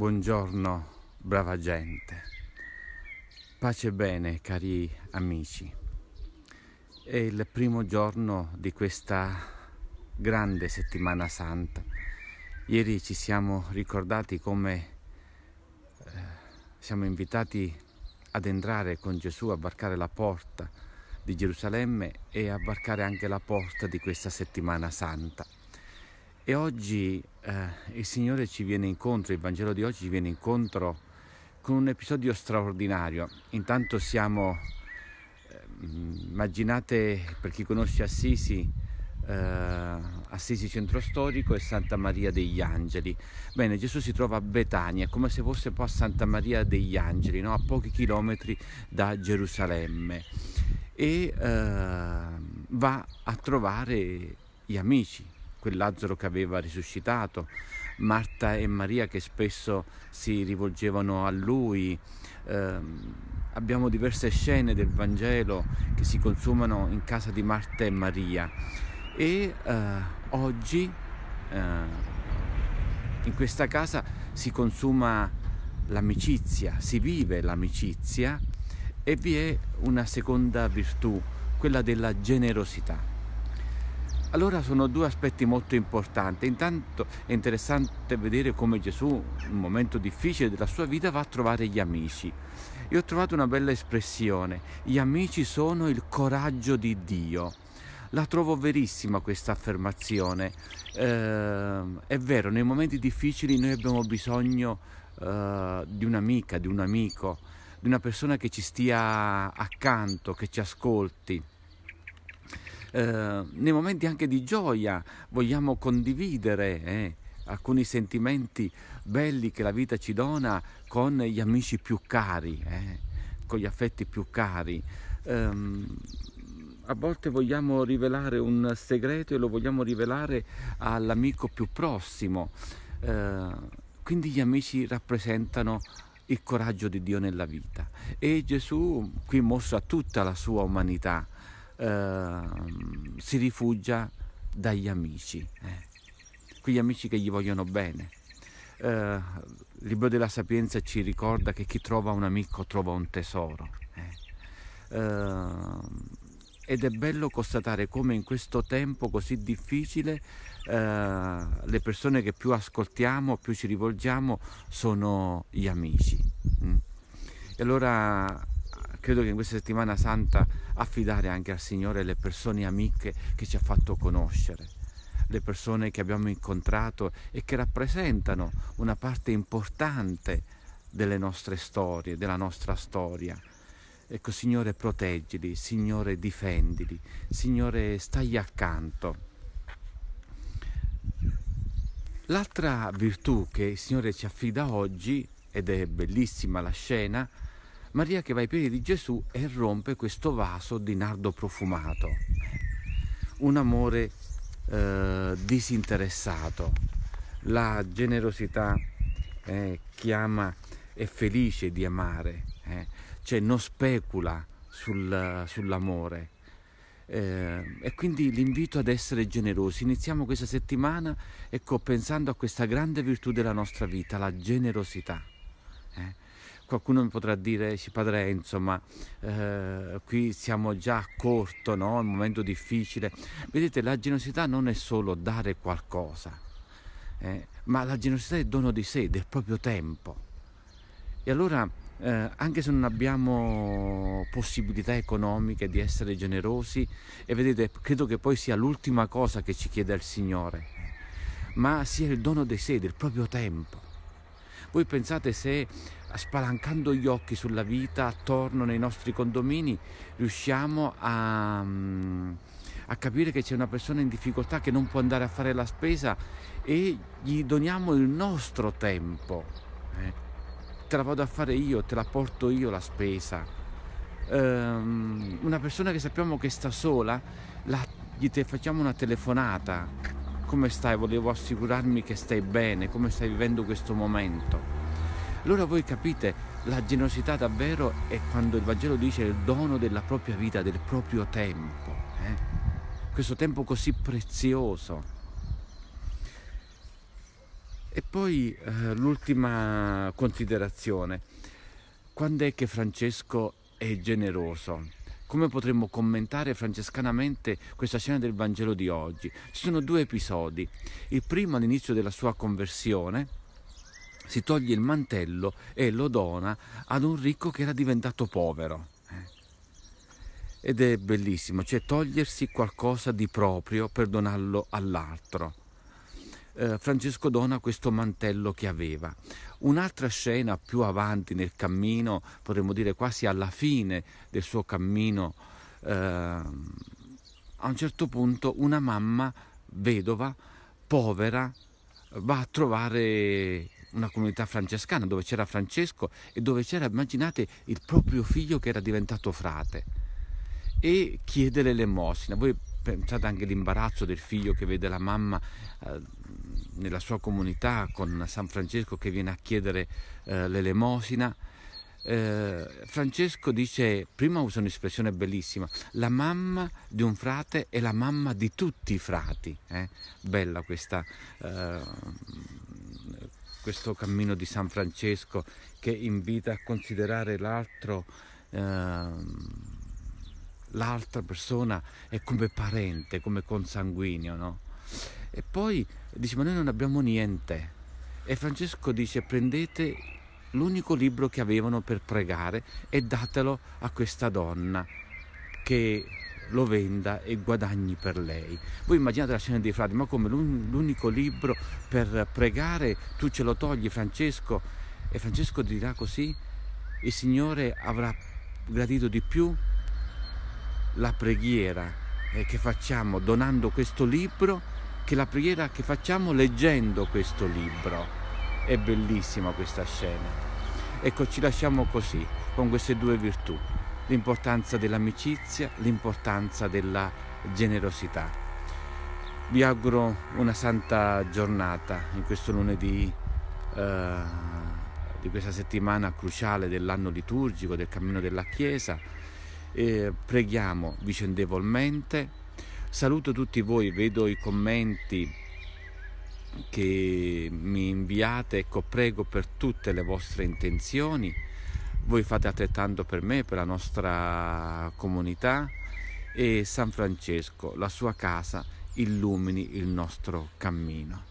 Buongiorno, brava gente. Pace e bene, cari amici. È il primo giorno di questa grande settimana santa. Ieri ci siamo ricordati come eh, siamo invitati ad entrare con Gesù, a varcare la porta di Gerusalemme e a varcare anche la porta di questa settimana santa e oggi eh, il Signore ci viene incontro, il Vangelo di oggi ci viene incontro con un episodio straordinario. Intanto siamo, eh, immaginate per chi conosce Assisi, eh, Assisi Centro Storico e Santa Maria degli Angeli. Bene, Gesù si trova a Betania, come se fosse poi a Santa Maria degli Angeli, no? a pochi chilometri da Gerusalemme. E eh, va a trovare gli amici, quel Lazzaro che aveva risuscitato, Marta e Maria che spesso si rivolgevano a lui. Eh, abbiamo diverse scene del Vangelo che si consumano in casa di Marta e Maria e eh, oggi eh, in questa casa si consuma l'amicizia, si vive l'amicizia e vi è una seconda virtù, quella della generosità. Allora sono due aspetti molto importanti. Intanto è interessante vedere come Gesù, in un momento difficile della sua vita, va a trovare gli amici. Io ho trovato una bella espressione, gli amici sono il coraggio di Dio. La trovo verissima questa affermazione. Eh, è vero, nei momenti difficili noi abbiamo bisogno eh, di un'amica, di un amico, di una persona che ci stia accanto, che ci ascolti eh, nei momenti anche di gioia vogliamo condividere eh, alcuni sentimenti belli che la vita ci dona con gli amici più cari, eh, con gli affetti più cari. Ehm, a volte vogliamo rivelare un segreto e lo vogliamo rivelare all'amico più prossimo. Eh, quindi gli amici rappresentano il coraggio di Dio nella vita. E Gesù qui mostra tutta la sua umanità, Ehm, si rifugia dagli amici, eh. quegli amici che gli vogliono bene. Eh, il libro della Sapienza ci ricorda che chi trova un amico trova un tesoro. Eh. Ehm, ed è bello constatare come in questo tempo così difficile eh, le persone che più ascoltiamo, più ci rivolgiamo, sono gli amici. Mm. E allora credo che in questa settimana santa affidare anche al Signore le persone amiche che ci ha fatto conoscere, le persone che abbiamo incontrato e che rappresentano una parte importante delle nostre storie, della nostra storia. Ecco, Signore, proteggili, Signore, difendili, Signore, stagli accanto. L'altra virtù che il Signore ci affida oggi, ed è bellissima la scena, Maria che va ai piedi di Gesù e rompe questo vaso di nardo profumato. Un amore eh, disinteressato. La generosità eh, chiama è felice di amare, eh, cioè non specula sul, sull'amore. Eh, e quindi l'invito ad essere generosi. Iniziamo questa settimana ecco, pensando a questa grande virtù della nostra vita, la generosità. Eh? qualcuno mi potrà dire, sì padre insomma, eh, qui siamo già a corto, no? è un momento difficile. Vedete, la generosità non è solo dare qualcosa, eh, ma la generosità è dono di sé, del proprio tempo. E allora, eh, anche se non abbiamo possibilità economiche di essere generosi, e vedete, credo che poi sia l'ultima cosa che ci chiede il Signore, ma sia il dono di sé, del proprio tempo voi pensate se eh, spalancando gli occhi sulla vita attorno nei nostri condomini riusciamo a, mm, a capire che c'è una persona in difficoltà che non può andare a fare la spesa e gli doniamo il nostro tempo. Eh? Te la vado a fare io, te la porto io la spesa. Ehm, una persona che sappiamo che sta sola, la, gli te, facciamo una telefonata come stai? Volevo assicurarmi che stai bene, come stai vivendo questo momento. Allora voi capite, la generosità davvero è quando il Vangelo dice il dono della propria vita, del proprio tempo, eh? questo tempo così prezioso. E poi eh, l'ultima considerazione, quando è che Francesco è generoso? Come potremmo commentare francescanamente questa scena del Vangelo di oggi? Ci sono due episodi. Il primo all'inizio della sua conversione si toglie il mantello e lo dona ad un ricco che era diventato povero. Eh. Ed è bellissimo, cioè togliersi qualcosa di proprio per donarlo all'altro eh, Francesco dona questo mantello che aveva. Un'altra scena più avanti nel cammino, potremmo dire quasi alla fine del suo cammino, eh, a un certo punto una mamma vedova, povera, va a trovare una comunità francescana dove c'era Francesco e dove c'era, immaginate, il proprio figlio che era diventato frate e chiede l'elemosina. Voi pensate anche all'imbarazzo del figlio che vede la mamma eh, nella sua comunità con San Francesco che viene a chiedere eh, l'elemosina. Eh, Francesco dice, prima usa un'espressione bellissima, la mamma di un frate è la mamma di tutti i frati. Eh? Bella questa, eh, questo cammino di San Francesco che invita a considerare l'altro, ehm, l'altra persona è come parente, come consanguineo. No? E poi dice, ma noi non abbiamo niente. E Francesco dice, prendete l'unico libro che avevano per pregare e datelo a questa donna che lo venda e guadagni per lei. Voi immaginate la scena dei frati, ma come l'unico libro per pregare tu ce lo togli Francesco e Francesco dirà così, il Signore avrà gradito di più la preghiera eh, che facciamo donando questo libro che la preghiera che facciamo leggendo questo libro. È bellissima questa scena. Ecco, ci lasciamo così, con queste due virtù, l'importanza dell'amicizia, l'importanza della generosità. Vi auguro una santa giornata in questo lunedì eh, di questa settimana cruciale dell'anno liturgico, del cammino della Chiesa. Eh, preghiamo vicendevolmente Saluto tutti voi, vedo i commenti che mi inviate, ecco prego per tutte le vostre intenzioni, voi fate altrettanto per me, per la nostra comunità e San Francesco, la sua casa, illumini il nostro cammino.